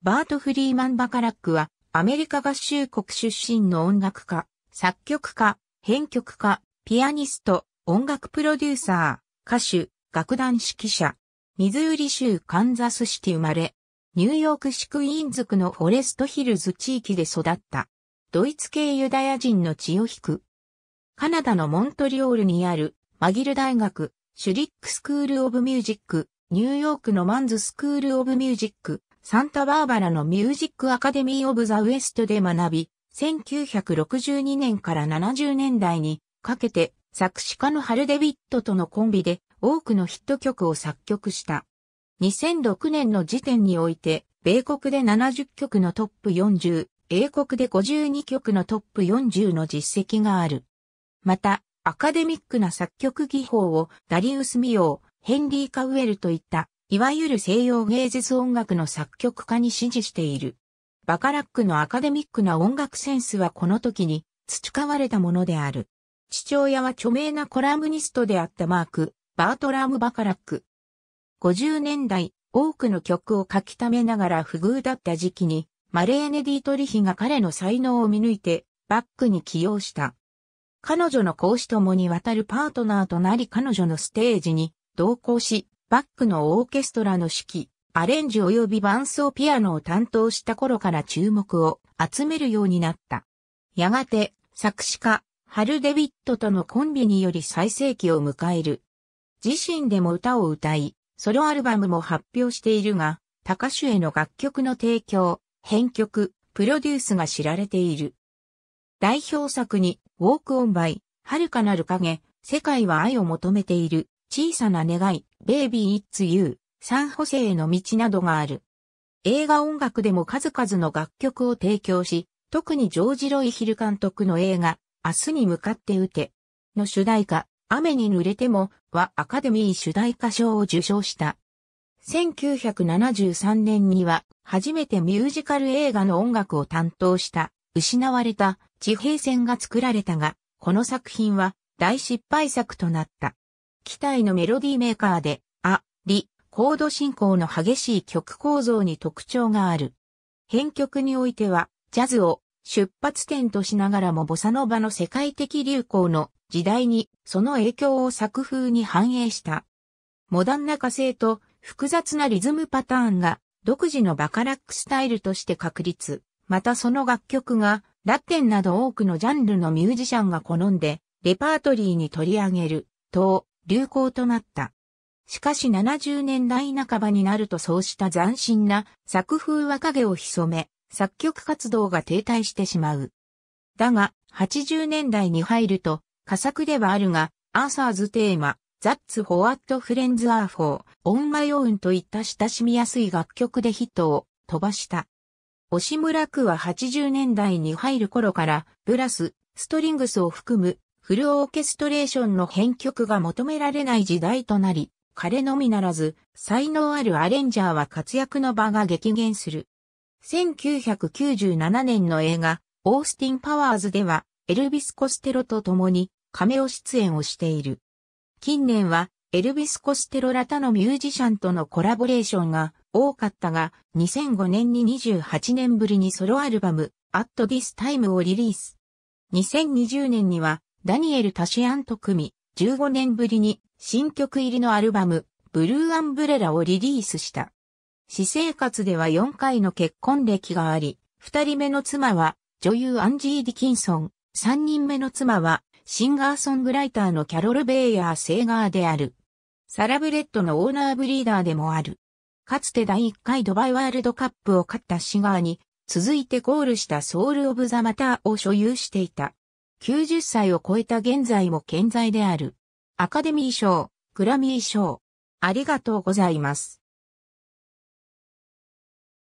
バート・フリーマン・バカラックは、アメリカ合衆国出身の音楽家、作曲家、編曲家、ピアニスト、音楽プロデューサー、歌手、楽団指揮者、ミズーリ州カンザスシティ生まれ、ニューヨーク市クイーン族のフォレストヒルズ地域で育った、ドイツ系ユダヤ人の血を引く。カナダのモントリオールにある、マギル大学、シュリックスクールオブミュージック、ニューヨークのマンズスクールオブミュージック、サンタバーバラのミュージックアカデミー・オブ・ザ・ウエストで学び、1962年から70年代にかけて作詞家のハルデビットとのコンビで多くのヒット曲を作曲した。2006年の時点において、米国で70曲のトップ40、英国で52曲のトップ40の実績がある。また、アカデミックな作曲技法をダリウス・ミオー、ヘンリー・カウエルといったいわゆる西洋芸術音楽の作曲家に支持している。バカラックのアカデミックな音楽センスはこの時に培われたものである。父親は著名なコラムニストであったマーク、バートラーム・バカラック。50年代、多くの曲を書き溜めながら不遇だった時期に、マレーネ・ディートリヒが彼の才能を見抜いて、バックに起用した。彼女の講師ともに渡るパートナーとなり彼女のステージに同行し、バックのオーケストラの指揮、アレンジ及び伴奏ピアノを担当した頃から注目を集めるようになった。やがて、作詞家、ハル・デビットとのコンビにより最盛期を迎える。自身でも歌を歌い、ソロアルバムも発表しているが、カシ手への楽曲の提供、編曲、プロデュースが知られている。代表作に、ウォークオンバイ、遥かなる影、世界は愛を求めている、小さな願い、ベイビー・イッツ・ユー、サン・ホセへの道などがある。映画音楽でも数々の楽曲を提供し、特にジョージ・ロイ・ヒル監督の映画、明日に向かって打て、の主題歌、雨に濡れても、はアカデミー主題歌賞を受賞した。1973年には、初めてミュージカル映画の音楽を担当した、失われた地平線が作られたが、この作品は大失敗作となった。機体のメロディーメーカーで、あ、り、コード進行の激しい曲構造に特徴がある。編曲においては、ジャズを出発点としながらもボサノバの世界的流行の時代にその影響を作風に反映した。モダンな歌声と複雑なリズムパターンが独自のバカラックスタイルとして確立。またその楽曲がラテンなど多くのジャンルのミュージシャンが好んでレパートリーに取り上げる。等、流行となった。しかし70年代半ばになるとそうした斬新な作風は影を潜め、作曲活動が停滞してしまう。だが、80年代に入ると、佳作ではあるが、アーサーズテーマ、That's What Friends Are For, On My Own といった親しみやすい楽曲でヒットを飛ばした。押村区は80年代に入る頃から、ブラス、ストリングスを含むフルオーケストレーションの編曲が求められない時代となり、彼のみならず、才能あるアレンジャーは活躍の場が激減する。1997年の映画、オースティン・パワーズでは、エルビス・コステロと共に、カメオ出演をしている。近年は、エルビス・コステロら他のミュージシャンとのコラボレーションが多かったが、2005年に28年ぶりにソロアルバム、At This Time をリリース。2020年には、ダニエル・タシアンと組み、15年ぶりに新曲入りのアルバム、ブルーアンブレラをリリースした。私生活では4回の結婚歴があり、2人目の妻は女優アンジー・ディキンソン、3人目の妻はシンガーソングライターのキャロル・ベイヤー・セーガーである。サラブレッドのオーナーブリーダーでもある。かつて第1回ドバイワールドカップを勝ったシガーに、続いてゴールしたソウル・オブ・ザ・マターを所有していた。90歳を超えた現在も健在である。アカデミー賞、グラミー賞。ありがとうございます。